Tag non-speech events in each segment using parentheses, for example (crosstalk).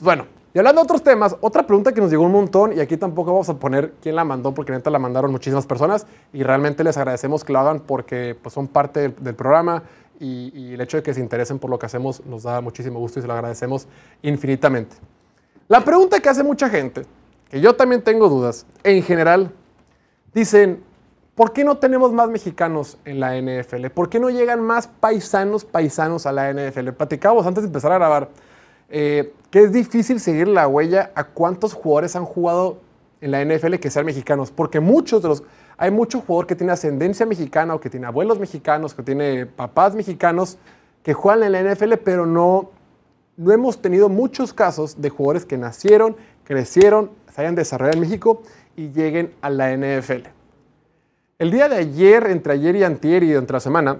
bueno, y hablando de otros temas, otra pregunta que nos llegó un montón y aquí tampoco vamos a poner quién la mandó porque la mandaron muchísimas personas y realmente les agradecemos que lo hagan porque pues, son parte del, programa y, el hecho de que se interesen por lo que hacemos nos da muchísimo gusto y se lo agradecemos infinitamente. La pregunta que hace mucha gente, que yo también tengo dudas, en general, dicen, ¿por qué no tenemos más mexicanos en la NFL? ¿Por qué no llegan más paisanos, paisanos a la NFL? Platicábamos antes de empezar a grabar eh, que es difícil seguir la huella a cuántos jugadores han jugado en la NFL que sean mexicanos, porque muchos de los... Hay muchos jugador que tiene ascendencia mexicana o que tiene abuelos mexicanos, que tiene papás mexicanos, que juegan en la NFL, pero no, no hemos tenido muchos casos de jugadores que nacieron, crecieron, se hayan desarrollado en México y lleguen a la NFL. El día de ayer, entre ayer y antier y entre la semana,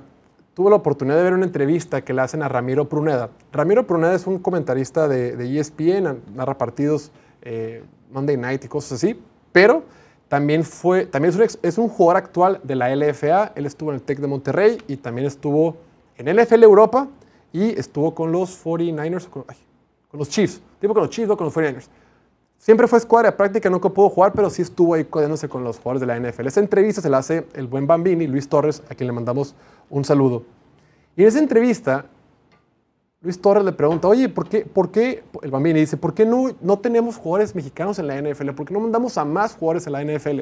tuve la oportunidad de ver una entrevista que le hacen a Ramiro Pruneda. Ramiro Pruneda es un comentarista de, ESPN, e narra partidos eh, Monday Night y cosas así, pero también, fue, también es, un, es un jugador actual de la LFA. Él estuvo en el Tec de Monterrey y también estuvo en LFL Europa y estuvo con los 49ers, con, los Chiefs. Tipo con los Chiefs, no con los 49ers. Siempre fue escuadra de práctica, nunca pudo jugar, pero sí estuvo ahí cuidándose con los jugadores de la NFL. Esa entrevista se la hace el buen Bambini, Luis Torres, a quien le mandamos un saludo. Y en esa entrevista, Luis Torres le pregunta, oye, ¿por qué, por qué el Bambini dice, ¿por qué no, no tenemos jugadores mexicanos en la NFL? ¿Por qué no mandamos a más jugadores en la NFL?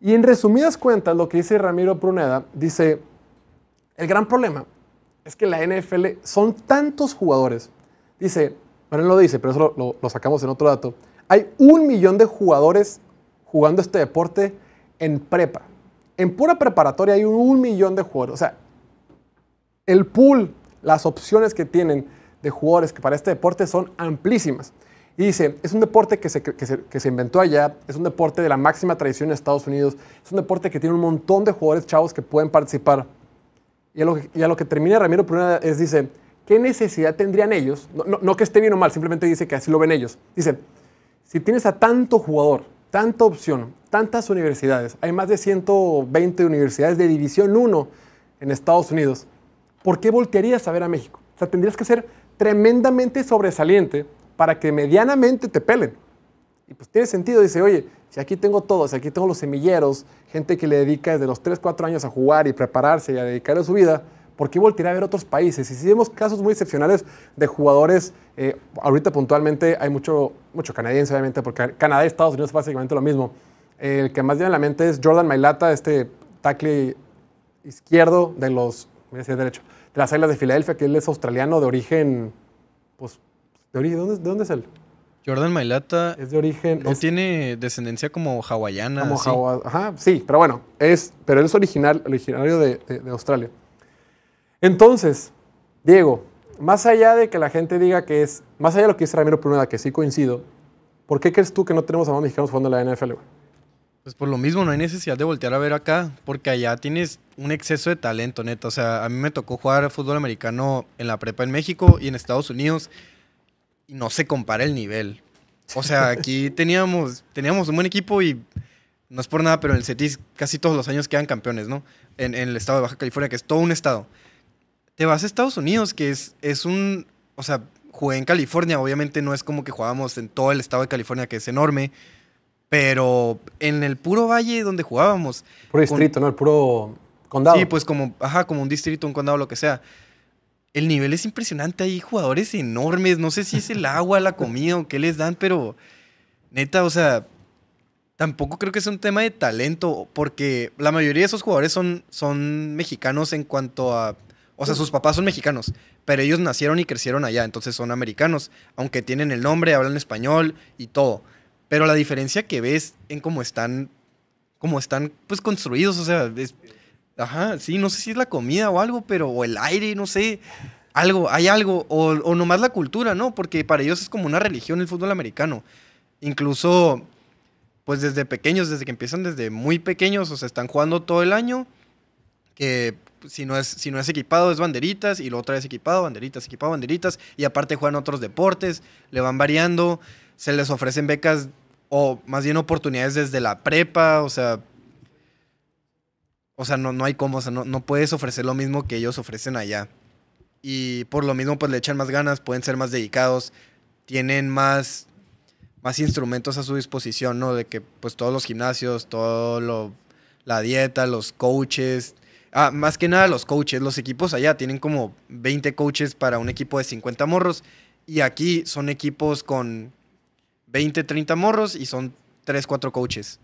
Y en resumidas cuentas, lo que dice Ramiro Pruneda, dice, el gran problema es que la NFL son tantos jugadores. Dice, bueno, él lo dice, pero eso lo sacamos en otro dato hay un millón de jugadores jugando este deporte en prepa. En pura preparatoria hay un millón de jugadores. O sea, el pool, las opciones que tienen de jugadores que para este deporte son amplísimas. Y dice, es un deporte que se, que, se, inventó allá, es un deporte de la máxima tradición de Estados Unidos, es un deporte que tiene un montón de jugadores chavos que pueden participar. Y a lo, que termina Ramiro Pruna es, dice, ¿qué necesidad tendrían ellos? No, no que esté bien o mal, simplemente dice que así lo ven ellos. Dice, si tienes a tanto jugador, tanta opción, tantas universidades, hay más de 120 universidades de División 1 en Estados Unidos, ¿por qué voltearías a ver a México? O sea, tendrías que ser tremendamente sobresaliente para que medianamente te pelen. Y pues tiene sentido, dice, oye, si aquí tengo todo, si aquí tengo los semilleros, gente que le dedica desde los 3, 4 años a jugar y prepararse y a dedicarle su vida, ¿por qué voltear a ver otros países? Y si vemos casos muy excepcionales de jugadores, eh, ahorita puntualmente hay mucho, mucho canadiense, obviamente, porque Canadá y Estados Unidos es básicamente lo mismo. el que más viene a la mente es Jordan Mailata, este tackle izquierdo de los, voy a derecho, de las Islas de Filadelfia, que él es australiano de origen, pues, ¿de, ¿dónde, dónde es él? Jordan Mailata es de origen. No tiene descendencia como hawaiana. Como hawa, ajá, sí, pero bueno, es, pero él es original, originario de Australia. Entonces, Diego, más allá de que la gente diga que es, más allá de lo que dice Ramiro Pruneda, que sí coincido, ¿por qué crees tú que no tenemos a más mexicanos jugando en la NFL? Pues por lo mismo, no hay necesidad de voltear a ver acá, porque allá tienes un exceso de talento, neta. O sea, a mí me tocó jugar fútbol americano en la prepa en México y en Estados Unidos, y no se compara el nivel. O sea, aquí (laughs) teníamos, teníamos un buen equipo y no es por nada, pero en el CETIS casi todos los años quedan campeones, ¿no? En, en el estado de Baja California, que es todo un estado te vas a Estados Unidos, que es, es un, o sea, jugué en California, obviamente no es como que jugábamos en todo el estado de California, que es enorme, pero en el puro valle donde jugábamos. Puro distrito, ¿no? El puro condado. Sí, pues como, ajá, como un distrito, un condado, lo que sea. El nivel es impresionante, hay jugadores enormes, no sé si es el (laughs) agua, la comida o qué les dan, pero neta, o sea, tampoco creo que es un tema de talento, porque la mayoría de esos jugadores son, son mexicanos en cuanto a o sea, sus papás son mexicanos, pero ellos nacieron y crecieron allá, entonces son americanos, aunque tienen el nombre, hablan español y todo. Pero la diferencia que ves en cómo están, cómo están, pues construidos, o sea, ajá, sí, no sé si es la comida o algo, pero o el aire, no sé, algo, hay algo, o, o nomás la cultura, ¿no? Porque para ellos es como una religión el fútbol americano. Incluso, pues desde pequeños, desde que empiezan desde muy pequeños, o sea, están jugando todo el año que si no es, si no es equipado es banderitas y lo otra vez equipado, banderitas, equipado, banderitas. Y aparte juegan otros deportes, le van variando, se les ofrecen becas o más bien oportunidades desde la prepa, o sea... O sea, no, no hay cómo, o no, puedes ofrecer lo mismo que ellos ofrecen allá. Y por lo mismo, pues le echan más ganas, pueden ser más dedicados, tienen más, más instrumentos a su disposición, ¿no? De que pues todos los gimnasios, todo lo, la dieta, los coaches, Ah, más que nada los coaches, los equipos allá tienen como 20 coaches para un equipo de 50 morros y aquí son equipos con 20, 30 morros y son 3, 4 coaches.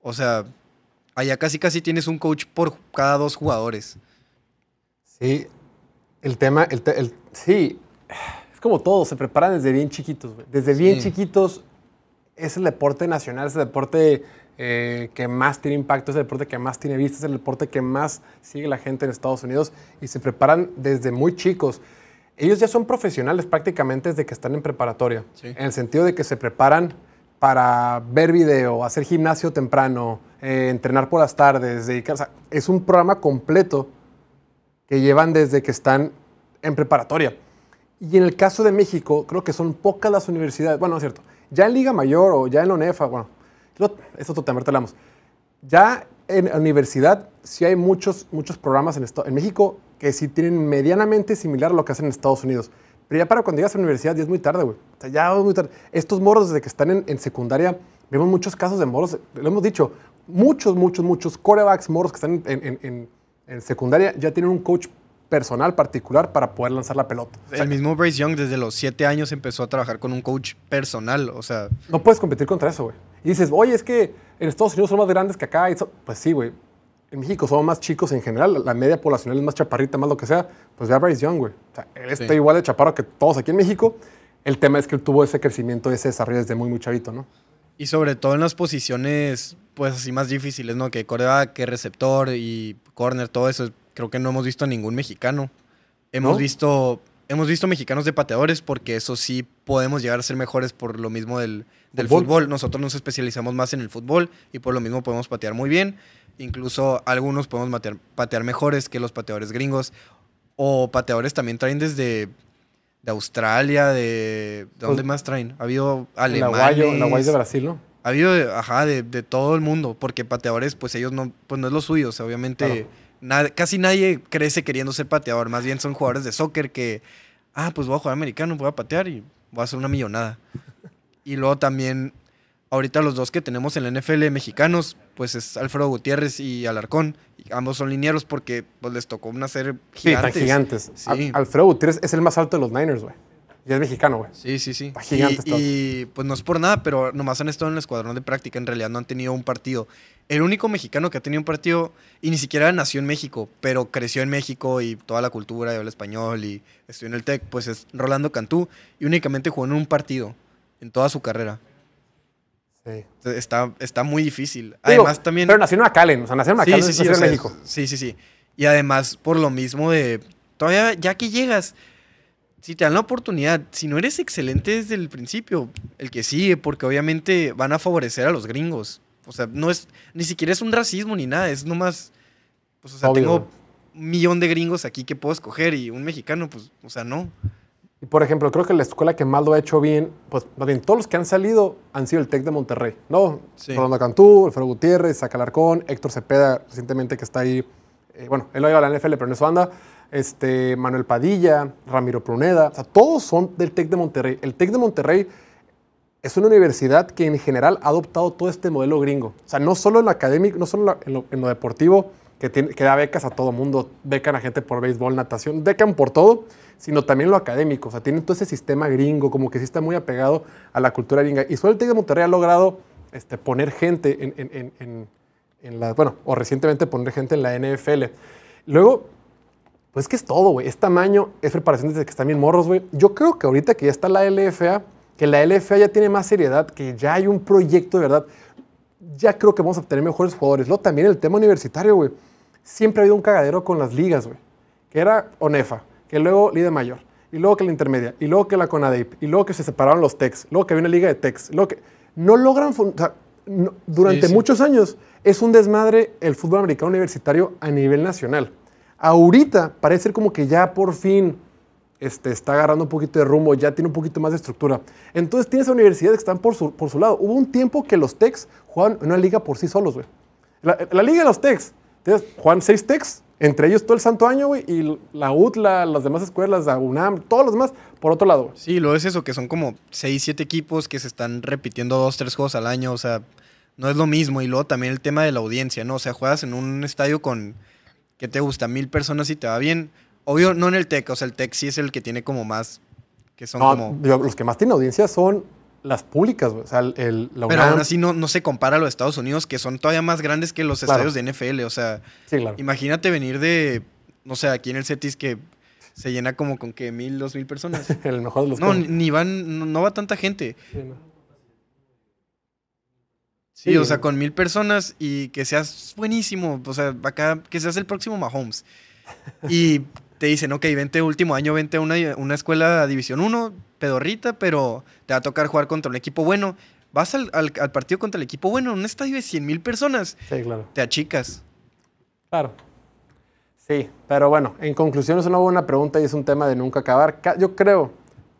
O sea, allá casi casi tienes un coach por cada dos jugadores. Sí, el tema, el sí, es como todo, se preparan desde bien chiquitos, Desde bien chiquitos es el deporte nacional, es el deporte eh, que más tiene impacto, es el deporte que más tiene vistas, es el deporte que más sigue la gente en Estados Unidos y se preparan desde muy chicos. Ellos ya son profesionales prácticamente desde que están en preparatoria, en el sentido de que se preparan para ver video, hacer gimnasio temprano, eh, entrenar por las tardes, dedicarse. es un programa completo que llevan desde que están en preparatoria. Y en el caso de México, creo que son pocas las universidades, bueno, es cierto, ya en Liga Mayor o ya en ONEFA, bueno, lo, eso también te hablamos. Ya en la universidad sí hay muchos, muchos programas en, en México que sí tienen medianamente similar a lo que hacen en Estados Unidos. Pero ya para cuando llegas a la universidad ya es muy tarde, güey. O sea, ya es muy tarde. Estos moros desde que están en, secundaria, vemos muchos casos de moros lo hemos dicho, muchos, muchos, muchos corebacks moros que están en, secundaria ya tienen un coach personal particular para poder lanzar la pelota. el mismo Bryce Young desde los 7 años empezó a trabajar con un coach personal, o sea... No puedes competir contra eso, güey. Y dices, oye, es que en Estados Unidos son más grandes que acá. pues sí, güey. En México somos más chicos en general. La, media poblacional es más chaparrita, más lo que sea. Pues ya Bryce Young, güey. O sea, él está igual de chaparro que todos aquí en México. El tema es que él tuvo ese crecimiento, ese desarrollo desde muy, muy ¿no? Y sobre todo en las posiciones, pues así más difíciles, ¿no? Que Corea, que receptor y corner, todo eso. Creo que no hemos visto a ningún mexicano. Hemos visto hemos visto mexicanos de pateadores porque eso sí podemos llegar a ser mejores por lo mismo del, fútbol. Nosotros nos especializamos más en el fútbol y por lo mismo podemos patear muy bien. Incluso algunos podemos patear, mejores que los pateadores gringos. O pateadores también traen desde de Australia, de... ¿De dónde pues, más traen? Ha habido alemanes... Nahuayo, de Brasil, Ha habido, ajá, de, todo el mundo, porque pateadores, pues ellos no, pues no es lo suyo, obviamente casi nadie crece queriendo ser pateador. Más bien son jugadores de soccer que, ah, pues voy a jugar americano, voy a patear y voy a hacer una millonada. Y luego también, ahorita los dos que tenemos en la NFL mexicanos, pues es Alfredo Gutiérrez y Alarcón. ambos son linieros porque pues, les tocó una serie gigantes. Alfredo Gutiérrez es el más alto de los Niners, güey. Y es mexicano, güey. Sí, sí, sí. y, pues no es por nada, pero nomás han estado en el escuadrón de práctica. En realidad no han tenido un partido. El único mexicano que ha tenido un partido, y ni siquiera nació en México, pero creció en México y toda la cultura y habla español y estudió en el TEC, pues es Rolando Cantú. Y únicamente jugó en un partido en toda su carrera. Sí. Está, está muy difícil. además también... Pero nació en Macalen, o sea, nació en Macalen, sí, sí, Sí, sí, sí. Y además por lo mismo de... Todavía ya que llegas si te dan la oportunidad, si no eres excelente desde el principio, el que sigue, porque obviamente van a favorecer a los gringos. O sea, no es, ni siquiera es un racismo ni nada, es nomás, pues, o sea, tengo un millón de gringos aquí que puedo escoger y un mexicano, pues, o sea, no. Y por ejemplo, creo que la escuela que más lo ha hecho bien, pues, más bien, todos los que han salido han sido el TEC de Monterrey, ¿no? Sí. Rolando Cantú, Alfredo Gutiérrez, sacalarcón Héctor Cepeda, recientemente que está ahí, eh, bueno, él no iba a la NFL, pero en eso anda este, Manuel Padilla, Ramiro Pruneda, o todos son del TEC de Monterrey. El TEC de Monterrey es una universidad que en general ha adoptado todo este modelo gringo. O sea, no solo en lo académico, no solo en lo, deportivo, que, da becas a todo mundo, becan a gente por béisbol, natación, becan por todo, sino también lo académico. O sea, tienen todo ese sistema gringo, como que sí está muy apegado a la cultura gringa. Y solo el TEC de Monterrey ha logrado este, poner gente en, en, la, bueno, o recientemente poner gente en la NFL. Luego, pues que es todo, güey. Es tamaño, es preparación desde que están bien morros, güey. Yo creo que ahorita que ya está la LFA, que la LFA ya tiene más seriedad, que ya hay un proyecto de verdad, ya creo que vamos a obtener mejores jugadores. Luego también el tema universitario, güey. Siempre ha habido un cagadero con las ligas, güey. Que era ONEFA, que luego Liga Mayor, y luego que la Intermedia, y luego que la CONADEIP, y luego que se separaron los Tex, luego que había una liga de Tex. luego que... No logran... durante muchos años es un desmadre el fútbol americano universitario a nivel nacional. Ahorita parece como que ya por fin este, está agarrando un poquito de rumbo, ya tiene un poquito más de estructura. Entonces tienes a universidades que están por su, por su lado. Hubo un tiempo que los Techs jugaban en una liga por sí solos, güey. La, liga de los Techs. Entonces, juegan seis Techs, entre ellos todo el santo año, güey, y la UTLA, las demás escuelas, la UNAM, todos los demás, por otro lado. Sí, lo es eso, que son como seis, siete equipos que se están repitiendo dos, tres juegos al año, o sea, no es lo mismo. Y luego también el tema de la audiencia, ¿no? O sea, juegas en un estadio con que te gusta? Mil personas y te va bien. Obvio, no en el tech, o sea, el tech sí es el que tiene como más, que son como... los que más tienen audiencia son las públicas, o sea, el, el Pero aún así no, se compara a los Estados Unidos, que son todavía más grandes que los estadios de NFL, o sea, imagínate venir de, no sé, aquí en el CETIS que se llena como con que mil, dos mil personas. (laughs) el de los No, ni van, no, va tanta gente. Sí, no. Sí, o sea, con mil personas y que seas buenísimo. O sea, acá, que seas el próximo Mahomes. Y te dicen, ok, vente último año, vente a una, escuela División 1, pedorrita, pero te va a tocar jugar contra un equipo bueno. Vas al, al, partido contra el equipo bueno, en un estadio de 100 mil personas. Sí, claro. Te achicas. Claro. Sí, pero bueno, en conclusión es una buena pregunta y es un tema de nunca acabar. Yo creo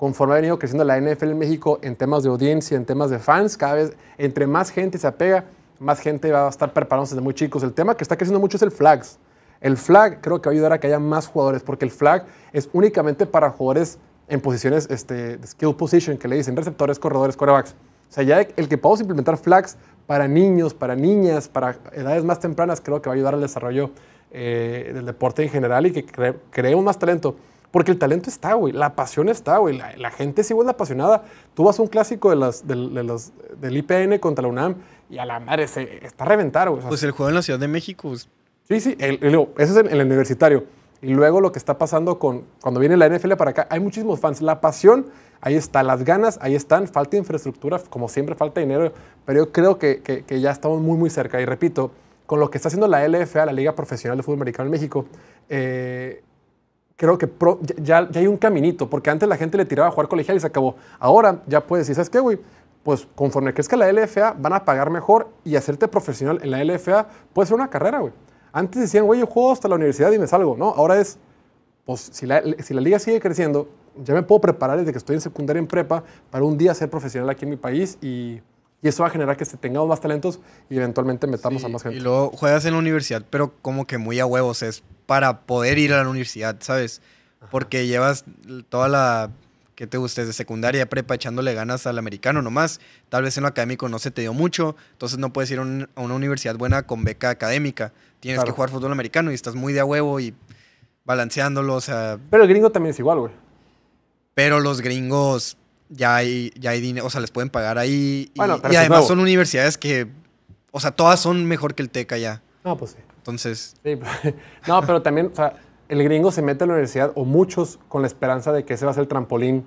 conforme ha venido creciendo la NFL en México en temas de audiencia, en temas de fans, cada vez entre más gente se apega, más gente va a estar preparándose desde muy chicos. El tema que está creciendo mucho es el flags. El flag creo que va a ayudar a que haya más jugadores, porque el flag es únicamente para jugadores en posiciones este, de skill position, que le dicen receptores, corredores, corebacks. O sea, ya el que podamos implementar flags para niños, para niñas, para edades más tempranas, creo que va a ayudar al desarrollo eh, del deporte en general y que creemos más talento. Porque el talento está, güey. La pasión está, güey. La, gente sí, güey, apasionada. Tú vas a un clásico de las, del IPN contra la UNAM y a la madre se está a reventar, güey. pues el juego en la Ciudad de México. Pues. Sí, sí. Eso es en el universitario. Y luego lo que está pasando con cuando viene la NFL para acá, hay muchísimos fans. La pasión, ahí está, las ganas, ahí están. Falta infraestructura, como siempre, falta dinero. Pero yo creo que, que, que ya estamos muy, muy cerca. Y repito, con lo que está haciendo la LFA, la Liga Profesional de Fútbol Americano en México, eh, creo que ya, ya, hay un caminito, porque antes la gente le tiraba a jugar colegial y se acabó. Ahora ya puedes decir, ¿sabes qué, güey? Pues conforme crezca la LFA, van a pagar mejor y hacerte profesional en la LFA puede ser una carrera, güey. Antes decían, güey, yo juego hasta la universidad y me salgo, ¿no? Ahora es, pues si la, si la liga sigue creciendo, ya me puedo preparar desde que estoy en secundaria en prepa para un día ser profesional aquí en mi país y y eso va a generar que se tengamos más talentos y eventualmente metamos a más gente. Y luego juegas en la universidad, pero como que muy a huevos es para poder ir a la universidad, ¿sabes? Porque llevas toda la que te guste de secundaria, prepa, echándole ganas al americano nomás. Tal vez en lo académico no se te dio mucho, entonces no puedes ir a, una universidad buena con beca académica. Tienes que jugar fútbol americano y estás muy de a huevo y balanceándolo, Pero el gringo también es igual, güey. Pero los gringos ya hay, ya hay dinero, o sea, les pueden pagar ahí. Y, además son universidades que, o sea, todas son mejor que el TEC allá. No, pues sí. Entonces. (laughs) no, pero también, o sea, el gringo se mete a la universidad, o muchos, con la esperanza de que ese va a ser el trampolín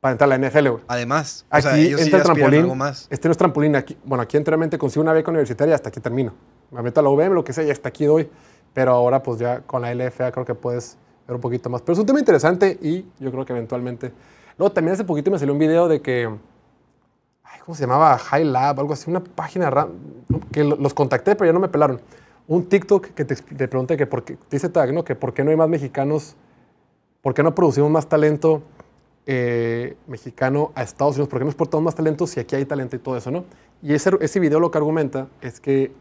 para entrar a la NFL, Además, aquí o sea, entra trampolín. más. Este no es trampolín. Aquí, bueno, aquí enteramente consigo una beca universitaria hasta aquí termino. Me meto a la UBM, lo que sea, y hasta aquí doy. Pero ahora, pues ya con la LFA creo que puedes ver un poquito más. Pero es un tema interesante y yo creo que eventualmente Luego también hace poquito me salió un video de que, ¿cómo se llamaba? High Lab, algo así, una página que los contacté, pero ya no me pelaron. Un TikTok que te, pregunté que por qué, dice tag, ¿no? Que por qué no hay más mexicanos, por qué no producimos más talento eh, mexicano a Estados Unidos, por qué no exportamos más talento si aquí hay talento y todo eso, ¿no? Y ese, ese video lo que argumenta es que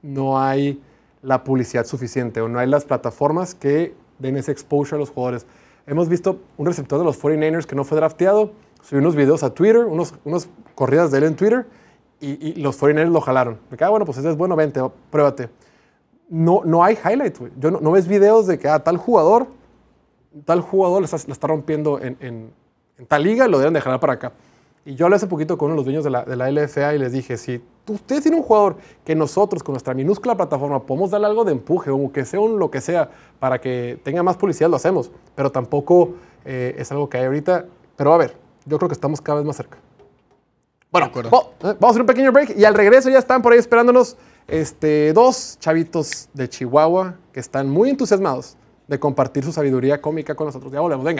no hay la publicidad suficiente o no hay las plataformas que den ese exposure a los jugadores. Hemos visto un receptor de los 49ers que no fue drafteado, subió unos videos a Twitter, unos, unas corridas de él en Twitter, y, los 49ers lo jalaron. Me quedé, ah, bueno, pues ese es bueno, vente, pruébate. No, no hay highlights, no, ves videos de que ah, tal jugador, tal jugador la está, rompiendo en, tal liga, y lo deben dejar para acá. Y yo hablé hace poquito con uno de los dueños de la, LFA y les dije, sí, usted tiene un jugador que nosotros con nuestra minúscula plataforma podemos darle algo de empuje, o que sea un lo que sea, para que tenga más publicidad, lo hacemos. Pero tampoco eh, es algo que hay ahorita. Pero a ver, yo creo que estamos cada vez más cerca. Bueno, eh, vamos a hacer un pequeño break y al regreso ya están por ahí esperándonos este, dos chavitos de Chihuahua que están muy entusiasmados de compartir su sabiduría cómica con nosotros. Ya volvemos, venga.